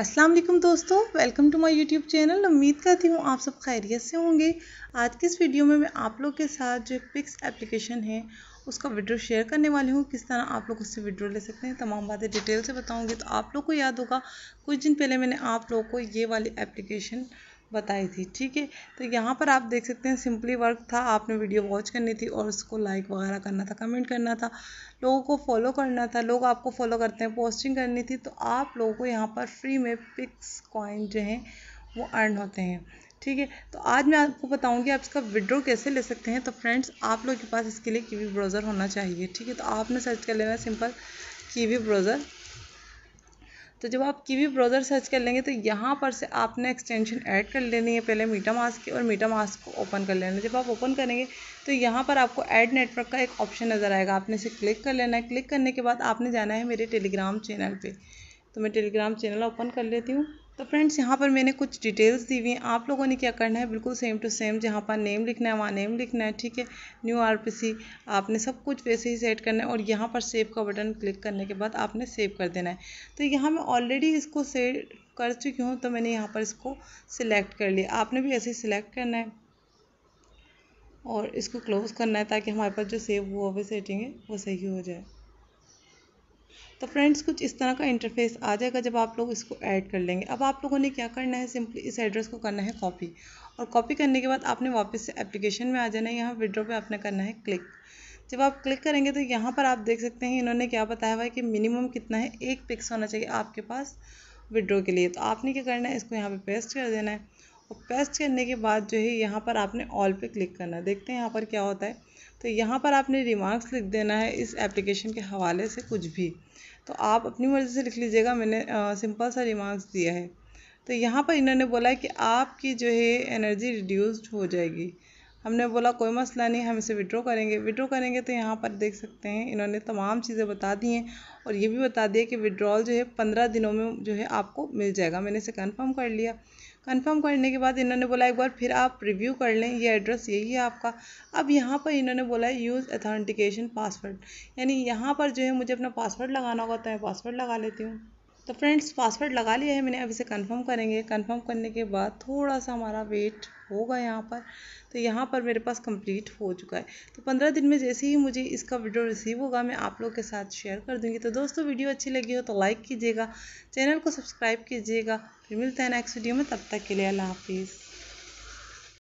अस्सलाम वालेकुम दोस्तों welcome to my YouTube channel उम्मीद करती हूँ आप सब खैरियत से होंगे आज की इस वीडियो में मैं आप लोग के साथ जो पिक्स एप्लीकेशन है उसका विड्रो शेयर करने वाली हूँ किस तरह आप लोग उससे विड्रो ले सकते हैं तमाम बातें डिटेल से बताऊँगी तो आप लोग को याद होगा कुछ दिन पहले मैंने आप लोग को ये वाली एप्लीकेशन बताई थी ठीक है तो यहाँ पर आप देख सकते हैं सिंपली वर्क था आपने वीडियो वॉच करनी थी और उसको लाइक वगैरह करना था कमेंट करना था लोगों को फॉलो करना था लोग आपको फॉलो करते हैं पोस्टिंग करनी थी तो आप लोगों को यहाँ पर फ्री में पिक्स कॉइन जो हैं वो अर्न होते हैं ठीक है तो आज मैं आपको बताऊंगी आप इसका विड्रो कैसे ले सकते हैं तो फ्रेंड्स आप लोग के पास इसके लिए कीवी ब्राउज़र होना चाहिए ठीक है तो आपने सर्च कर लेना सिंपल कीवी ब्राउज़र तो जब आप कीवी ब्राउज़र सर्च कर लेंगे तो यहाँ पर से आपने एक्सटेंशन ऐड कर लेनी है पहले मीटा मास्क की और मीटा मास्क को ओपन कर लेना जब आप ओपन करेंगे तो यहाँ पर आपको ऐड नेटवर्क का एक ऑप्शन नज़र आएगा आपने इसे क्लिक कर लेना है क्लिक करने के बाद आपने जाना है मेरे टेलीग्राम चैनल पर तो मैं टेलीग्राम चैनल ओपन कर लेती हूँ तो फ्रेंड्स यहाँ पर मैंने कुछ डिटेल्स दी हुई हैं आप लोगों ने क्या करना है बिल्कुल सेम टू सेम जहाँ पर नेम लिखना है वहाँ नेम लिखना है ठीक है न्यू आरपीसी आपने सब कुछ वैसे ही सेट करना है और यहाँ पर सेव का बटन क्लिक करने के बाद आपने सेव कर देना है तो यहाँ मैं ऑलरेडी इसको सेट कर चुकी हूँ तो मैंने यहाँ पर इसको सिलेक्ट कर लिया आपने भी ऐसे ही सिलेक्ट करना है और इसको क्लोज़ करना है ताकि हमारे पास जो सेव हुआ हुआ सेटिंग है वो सही हो जाए तो फ्रेंड्स कुछ इस तरह का इंटरफेस आ जाएगा जब आप लोग इसको ऐड कर लेंगे अब आप लोगों ने क्या करना है सिंपली इस एड्रेस को करना है कॉपी और कॉपी करने के बाद आपने वापस से एप्लीकेशन में आ जाना है यहाँ विड्रो पे आपने करना है क्लिक जब आप क्लिक करेंगे तो यहाँ पर आप देख सकते हैं इन्होंने क्या बताया हुआ है कि मिनिमम कितना है एक पिक्स होना चाहिए आपके पास विड्रो के लिए तो आपने क्या करना है इसको यहाँ पर पेस्ट कर देना है और पेस्ट करने के बाद जो है यहाँ पर आपने ऑल पे क्लिक करना है देखते हैं यहाँ पर क्या होता है तो यहाँ पर आपने रिमार्क्स लिख देना है इस एप्लीकेशन के हवाले से कुछ भी तो आप अपनी मर्ज़ी से लिख लीजिएगा मैंने आ, सिंपल सा रिमार्क्स दिया है तो यहाँ पर इन्होंने बोला है कि आपकी जो है एनर्जी रिड्यूस्ड हो जाएगी हमने बोला कोई मसला नहीं हम इसे विड्रॉ करेंगे विड्रॉ करेंगे तो यहाँ पर देख सकते हैं इन्होंने तमाम चीज़ें बता दी हैं और ये भी बता दिया कि विड्रॉल जो है पंद्रह दिनों में जो है आपको मिल जाएगा मैंने इसे कन्फर्म कर लिया कंफर्म करने के बाद इन्होंने बोला एक बार फिर आप रिव्यू कर लें ये एड्रेस यही है आपका अब यहाँ पर इन्होंने बोला है यूज़ अथेंटिकेशन पासवर्ड यानी यहाँ पर जो है मुझे अपना पासवर्ड लगाना होगा तो मैं पासवर्ड लगा लेती हूँ तो फ्रेंड्स पासवर्ड लगा लिया है मैंने अब इसे कंफर्म करेंगे कंफर्म करने के बाद थोड़ा सा हमारा वेट होगा यहाँ पर तो यहाँ पर मेरे पास कंप्लीट हो चुका है तो पंद्रह दिन में जैसे ही मुझे इसका वीडियो रिसीव होगा मैं आप लोग के साथ शेयर कर दूँगी तो दोस्तों वीडियो अच्छी लगी हो तो लाइक कीजिएगा चैनल को सब्सक्राइब कीजिएगा फिर मिलते हैं नेक्स्ट वीडियो में तब तक के लिए अल्लाह हाफिज़